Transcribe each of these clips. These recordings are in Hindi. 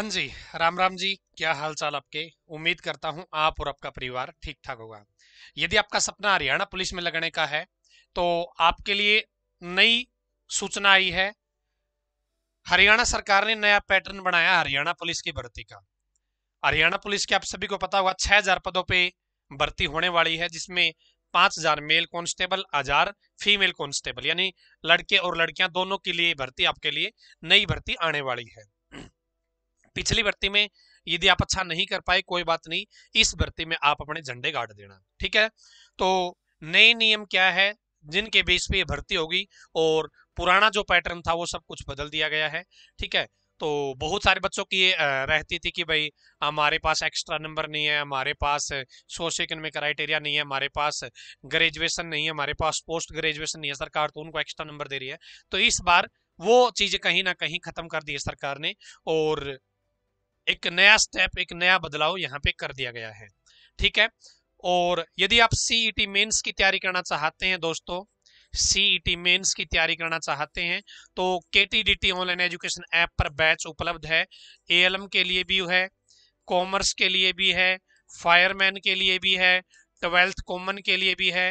हाँ जी राम राम जी क्या हाल चाल आपके उम्मीद करता हूँ आप और आपका परिवार ठीक ठाक होगा यदि आपका सपना हरियाणा पुलिस में लगने का है तो आपके लिए नई सूचना आई है हरियाणा सरकार ने नया पैटर्न बनाया हरियाणा पुलिस की भर्ती का हरियाणा पुलिस के आप सभी को पता होगा छह हजार पदों पे भर्ती होने वाली है जिसमें पांच हजार मेल कॉन्स्टेबल हजार फीमेल कॉन्स्टेबल यानी लड़के और लड़कियां दोनों के लिए भर्ती आपके लिए नई भर्ती आने वाली है पिछली भर्ती में यदि आप अच्छा नहीं कर पाए कोई बात नहीं इस भर्ती में आप अपने झंडे गाड़ देना ठीक है तो नए नियम क्या है जिनके बेस पे भर्ती होगी और पुराना जो पैटर्न था वो सब कुछ बदल दिया गया है ठीक है तो बहुत सारे बच्चों की ये रहती थी कि भाई हमारे पास एक्स्ट्रा नंबर नहीं है हमारे पास सोशो इकोनॉमिक क्राइटेरिया नहीं है हमारे पास ग्रेजुएशन नहीं है हमारे पास पोस्ट ग्रेजुएशन नहीं है सरकार तो उनको एक्स्ट्रा नंबर दे रही है तो इस बार वो चीज़ कहीं ना कहीं ख़त्म कर दी है सरकार ने और एक नया स्टेप एक नया बदलाव यहाँ पे कर दिया गया है ठीक है और यदि आप सीई मेंस e की तैयारी करना चाहते हैं दोस्तों सीई मेंस e की तैयारी करना चाहते हैं तो के ऑनलाइन एजुकेशन ऐप पर बैच उपलब्ध है ए के लिए भी है कॉमर्स के लिए भी है फायरमैन के लिए भी है ट्वेल्थ कॉमन के लिए भी है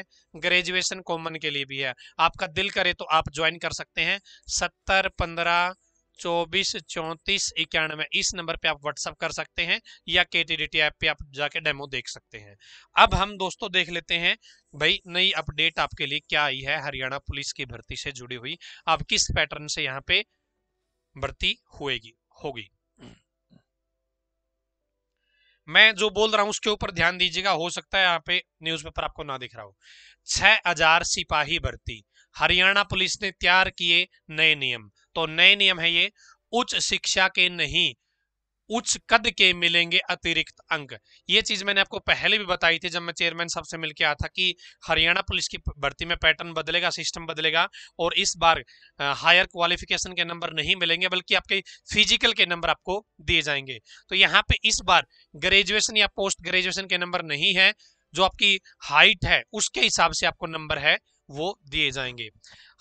ग्रेजुएशन कॉमन के लिए भी है आपका दिल करे तो आप ज्वाइन कर सकते हैं सत्तर पंद्रह चौबीस चौंतीस इक्यानवे इस नंबर पे आप व्हाट्सअप कर सकते हैं या के टी डी टी ऐप पे आप जाके डेमो देख सकते हैं अब हम दोस्तों देख लेते हैं भाई नई अपडेट आपके लिए क्या आई है हरियाणा पुलिस की भर्ती से जुड़ी हुई आप किस पैटर्न से यहाँ पे भर्ती होगी होगी मैं जो बोल रहा हूं उसके ऊपर ध्यान दीजिएगा हो सकता है यहाँ पे न्यूज़पेपर आपको ना दिख रहा हो छह हजार सिपाही भर्ती हरियाणा पुलिस ने तैयार किए नए नियम तो नए नियम है ये उच्च शिक्षा के नहीं उच्च कद के मिलेंगे अतिरिक्त अंक ये चीज मैंने आपको पहले भी बताई थी जब मैं चेयरमैन साहब से मिलकर आया था कि हरियाणा पुलिस की भर्ती में पैटर्न बदलेगा सिस्टम बदलेगा और इस बार हायर क्वालिफिकेशन के नंबर नहीं मिलेंगे बल्कि आपके फिजिकल के नंबर आपको दिए जाएंगे तो यहाँ पे इस बार ग्रेजुएशन या पोस्ट ग्रेजुएशन के नंबर नहीं है जो आपकी हाइट है उसके हिसाब से आपको नंबर है वो दिए जाएंगे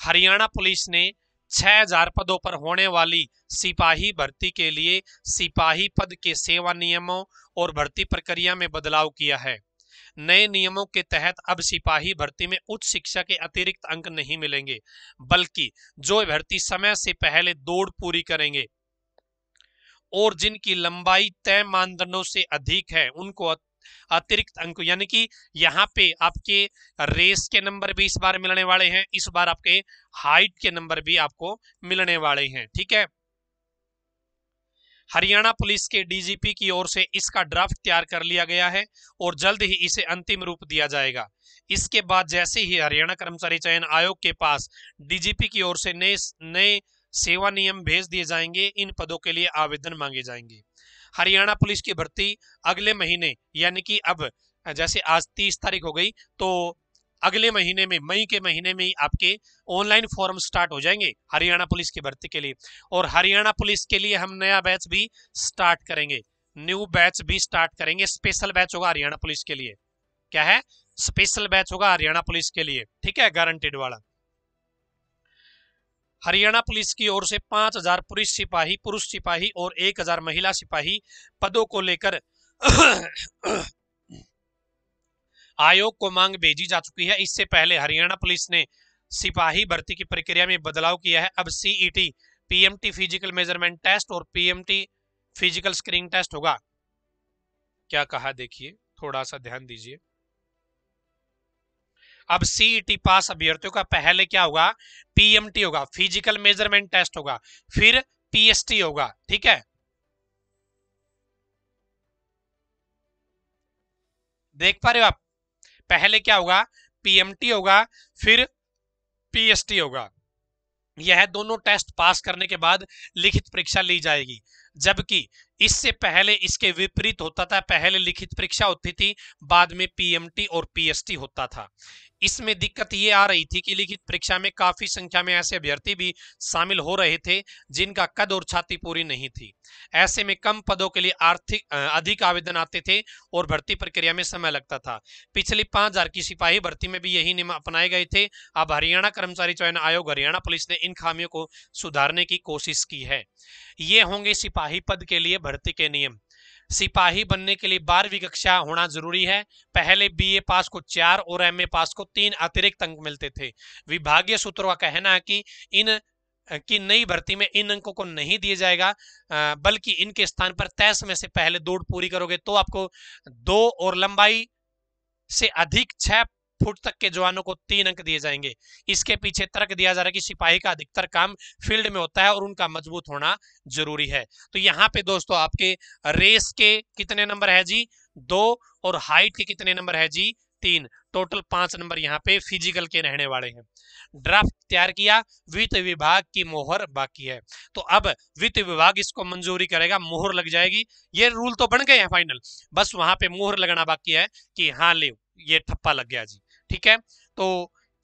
हरियाणा पुलिस ने 6000 पदों पर होने वाली सिपाही भर्ती के लिए सिपाही पद के सेवा नियमों और भर्ती प्रक्रिया में बदलाव किया है नए नियमों के तहत अब सिपाही भर्ती में उच्च शिक्षा के अतिरिक्त अंक नहीं मिलेंगे बल्कि जो भर्ती समय से पहले दौड़ पूरी करेंगे और जिनकी लंबाई तय मानदंडों से अधिक है उनको अतिरिक्त अंक यानी कि यहाँ पे आपके रेस के नंबर भी इस बार मिलने वाले हैं इस बार आपके हाइट के नंबर भी आपको मिलने वाले हैं ठीक है हरियाणा पुलिस के डीजीपी की ओर से इसका ड्राफ्ट तैयार कर लिया गया है और जल्द ही इसे अंतिम रूप दिया जाएगा इसके बाद जैसे ही हरियाणा कर्मचारी चयन आयोग के पास डीजीपी की ओर से नए नए सेवा नियम भेज दिए जाएंगे इन पदों के लिए आवेदन मांगे जाएंगे हरियाणा पुलिस की भर्ती अगले महीने यानी कि अब जैसे आज तीस तारीख हो गई तो अगले महीने में मई के महीने में ही आपके ऑनलाइन फॉर्म स्टार्ट हो जाएंगे हरियाणा पुलिस की भर्ती के लिए और हरियाणा पुलिस के लिए हम नया बैच भी स्टार्ट करेंगे न्यू बैच भी स्टार्ट करेंगे स्पेशल बैच होगा हरियाणा पुलिस के लिए क्या है स्पेशल बैच होगा हरियाणा पुलिस के लिए ठीक है गारंटेड वाला हरियाणा पुलिस की ओर से पांच हजार पुरुष सिपाही पुरुष सिपाही और एक हजार महिला सिपाही पदों को लेकर आयोग को मांग भेजी जा चुकी है इससे पहले हरियाणा पुलिस ने सिपाही भर्ती की प्रक्रिया में बदलाव किया है अब CET PMT physical measurement test और पीएमटी फिजिकल स्क्रीनिंग टेस्ट होगा क्या कहा देखिए थोड़ा सा ध्यान दीजिए अब सीईटी e पास अभ्यर्थियों का पहले क्या होगा पीएमटी होगा फिजिकल मेजरमेंट टेस्ट होगा फिर पीएसटी होगा ठीक है देख पा रहे हो आप पहले क्या होगा पीएमटी होगा फिर पीएसटी होगा यह दोनों टेस्ट पास करने के बाद लिखित परीक्षा ली जाएगी जबकि इससे पहले इसके विपरीत होता था पहले लिखित परीक्षा होती थी बाद में पीएमटी और पीएसटी होता था इसमें दिक्कत ये आ रही थी कि लिखित परीक्षा में काफी संख्या में ऐसे अभ्यर्थी भी शामिल हो रहे थे जिनका कद और छाती पूरी नहीं थी ऐसे में कम पदों के लिए आर्थिक अधिक आवेदन आते थे और भर्ती प्रक्रिया में समय लगता था पिछली पांच हजार की सिपाही भर्ती में भी यही नियम अपनाए गए थे अब हरियाणा कर्मचारी चयन आयोग हरियाणा पुलिस ने इन खामियों को सुधारने की कोशिश की है ये होंगे सिपाही पद के लिए भर्ती के नियम सिपाही बनने के लिए बारहवीं कक्षा होना जरूरी है पहले बीए पास को चार और एमए पास को तीन अतिरिक्त अंक मिलते थे विभागीय सूत्रों का कहना है कि इन की नई भर्ती में इन अंकों को नहीं दिया जाएगा बल्कि इनके स्थान पर तय समय से पहले दौड़ पूरी करोगे तो आपको दो और लंबाई से अधिक छह फुट तक के जवानों को तीन अंक दिए जाएंगे इसके पीछे तर्क दिया जा रहा है कि सिपाही का अधिकतर काम फील्ड में होता है और उनका मजबूत होना जरूरी है तो यहाँ पे दोस्तों आपके रेस के कितने नंबर है जी दो और हाइट के कितने नंबर है जी तीन टोटल पांच नंबर यहाँ पे फिजिकल के रहने वाले हैं ड्राफ्ट तैयार किया वित्त विभाग की मोहर बाकी है तो अब वित्त विभाग इसको मंजूरी करेगा मोहर लग जाएगी ये रूल तो बन गए हैं फाइनल बस वहां पे मोहर लगना बाकी है कि हाँ ले ये ठप्पा लग गया जी ठीक है तो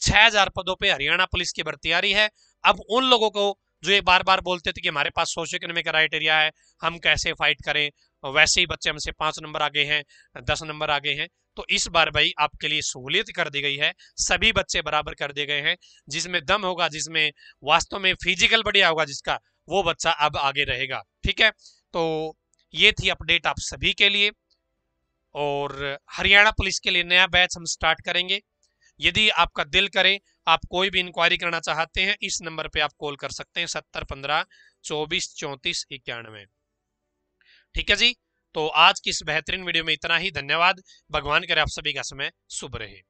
6000 पदों पे हरियाणा पुलिस की भर्ती आ रही है अब उन लोगों को जो ये बार बार बोलते थे कि हमारे पास सोशो इकोनॉमिक क्राइटेरिया है हम कैसे फाइट करें वैसे ही बच्चे हमसे पाँच नंबर आगे हैं दस नंबर आगे हैं तो इस बार भाई आपके लिए सहूलियत कर दी गई है सभी बच्चे बराबर कर दिए गए हैं जिसमें दम होगा जिसमें वास्तव में फिजिकल बढ़िया होगा जिसका वो बच्चा अब आगे रहेगा ठीक है तो ये थी अपडेट आप सभी के लिए और हरियाणा पुलिस के लिए नया बैच हम स्टार्ट करेंगे यदि आपका दिल करे आप कोई भी इंक्वायरी करना चाहते हैं इस नंबर पे आप कॉल कर सकते हैं सत्तर पंद्रह चौबीस चौंतीस इक्यानवे ठीक है जी तो आज की इस बेहतरीन वीडियो में इतना ही धन्यवाद भगवान करे आप सभी का समय शुभ रहे